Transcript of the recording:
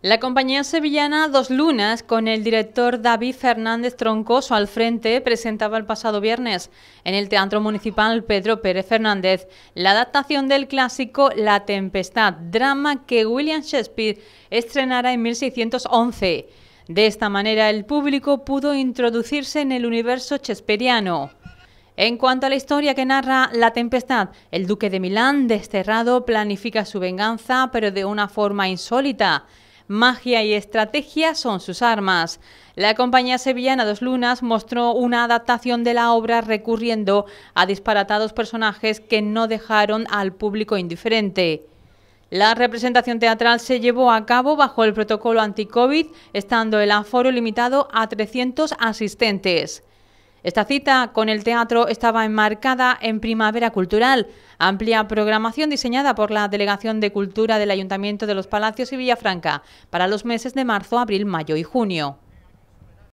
La compañía sevillana Dos Lunas, con el director David Fernández Troncoso al frente, presentaba el pasado viernes en el Teatro Municipal Pedro Pérez Fernández la adaptación del clásico La Tempestad, drama que William Shakespeare estrenara en 1611. De esta manera, el público pudo introducirse en el universo shakespeariano. En cuanto a la historia que narra La Tempestad, el duque de Milán, desterrado, planifica su venganza, pero de una forma insólita. Magia y estrategia son sus armas. La compañía sevillana Dos Lunas mostró una adaptación de la obra recurriendo a disparatados personajes que no dejaron al público indiferente. La representación teatral se llevó a cabo bajo el protocolo anti-COVID, estando el aforo limitado a 300 asistentes. Esta cita con el teatro estaba enmarcada en Primavera Cultural, amplia programación diseñada por la Delegación de Cultura del Ayuntamiento de los Palacios y Villafranca para los meses de marzo, abril, mayo y junio.